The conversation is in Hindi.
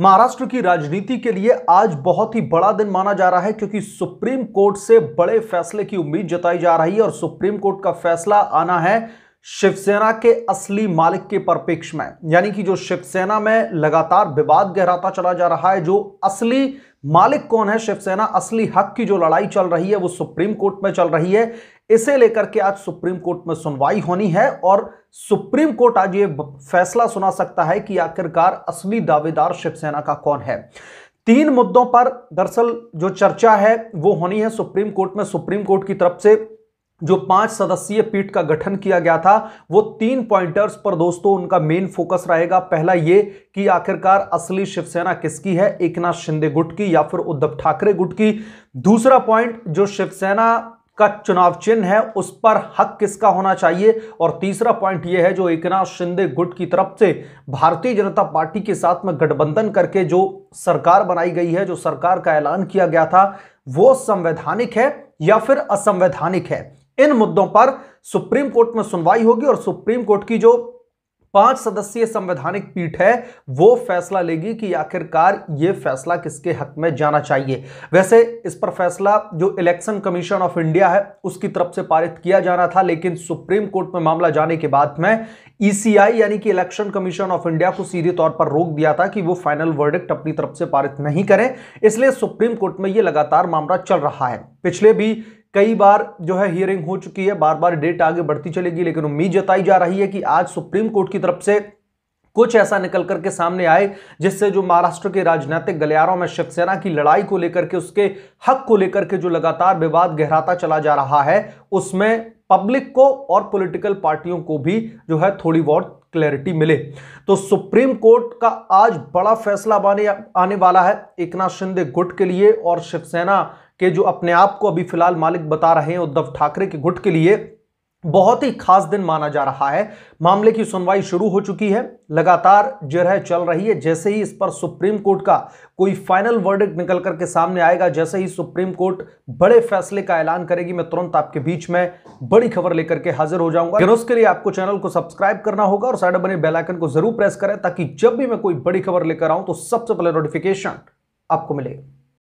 महाराष्ट्र की राजनीति के लिए आज बहुत ही बड़ा दिन माना जा रहा है क्योंकि सुप्रीम कोर्ट से बड़े फैसले की उम्मीद जताई जा रही है और सुप्रीम कोर्ट का फैसला आना है शिवसेना के असली मालिक के परिपेक्ष में यानी कि जो शिवसेना में लगातार विवाद गहराता चला जा रहा है जो असली मालिक कौन है शिवसेना असली हक की जो लड़ाई चल रही है वो सुप्रीम कोर्ट में चल रही है इसे लेकर के आज सुप्रीम कोर्ट में सुनवाई होनी है और सुप्रीम कोर्ट आज ये फैसला सुना सकता है कि आखिरकार असली दावेदार शिवसेना का कौन है तीन मुद्दों पर दरअसल जो चर्चा है वो होनी है सुप्रीम कोर्ट में सुप्रीम कोर्ट की तरफ से जो पांच सदस्यीय पीठ का गठन किया गया था वो तीन पॉइंटर्स पर दोस्तों उनका मेन फोकस रहेगा पहला ये कि आखिरकार असली शिवसेना किसकी है एक नाथ शिंदे गुट की या फिर उद्धव ठाकरे गुट की दूसरा पॉइंट जो शिवसेना का चुनाव चिन्ह है उस पर हक किसका होना चाहिए और तीसरा पॉइंट यह है जो एकनाथ शिंदे गुट की तरफ से भारतीय जनता पार्टी के साथ में गठबंधन करके जो सरकार बनाई गई है जो सरकार का ऐलान किया गया था वो संवैधानिक है या फिर असंवैधानिक है इन मुद्दों पर सुप्रीम कोर्ट में सुनवाई होगी और सुप्रीम कोर्ट की जो पांच सदस्यीय संवैधानिक पीठ है वो फैसला लेगी कि आखिरकार ये फैसला किसके हक में जाना चाहिए वैसे इस पर फैसला जो इलेक्शन कमीशन ऑफ इंडिया है उसकी तरफ से पारित किया जाना था लेकिन सुप्रीम कोर्ट में मामला जाने के बाद में ईसीआई e यानी कि इलेक्शन कमीशन ऑफ इंडिया को सीधे तौर पर रोक दिया था कि वो फाइनल वर्डिक्ट अपनी तरफ से पारित नहीं करें इसलिए सुप्रीम कोर्ट में ये लगातार मामला चल रहा है पिछले भी कई बार जो है हियरिंग हो चुकी है बार बार डेट आगे बढ़ती चलेगी लेकिन उम्मीद जताई जा रही है कि आज सुप्रीम कोर्ट की तरफ से कुछ ऐसा निकल करके सामने आए जिससे जो महाराष्ट्र के राजनीतिक गलियारों में शिवसेना की लड़ाई को लेकर के उसके हक को लेकर के जो लगातार विवाद गहराता चला जा रहा है उसमें पब्लिक को और पॉलिटिकल पार्टियों को भी जो है थोड़ी बहुत क्लैरिटी मिले तो सुप्रीम कोर्ट का आज बड़ा फैसला आने आने वाला है एक नाथ शिंदे गुट के लिए और शिवसेना के जो अपने आप को अभी फिलहाल मालिक बता रहे हैं उद्धव ठाकरे के गुट के लिए बहुत ही खास दिन माना जा रहा है मामले की सुनवाई शुरू हो चुकी है लगातार जरह चल रही है जैसे ही इस पर सुप्रीम कोर्ट का कोई फाइनल वर्डिक्ट निकल करके सामने आएगा जैसे ही सुप्रीम कोर्ट बड़े फैसले का ऐलान करेगी मैं तुरंत आपके बीच में बड़ी खबर लेकर के हाजिर हो जाऊंगा उसके लिए आपको चैनल को सब्सक्राइब करना होगा और साइड बने बेलाइकन को जरूर प्रेस करें ताकि जब भी मैं कोई बड़ी खबर लेकर आऊं तो सबसे पहले नोटिफिकेशन आपको मिलेगा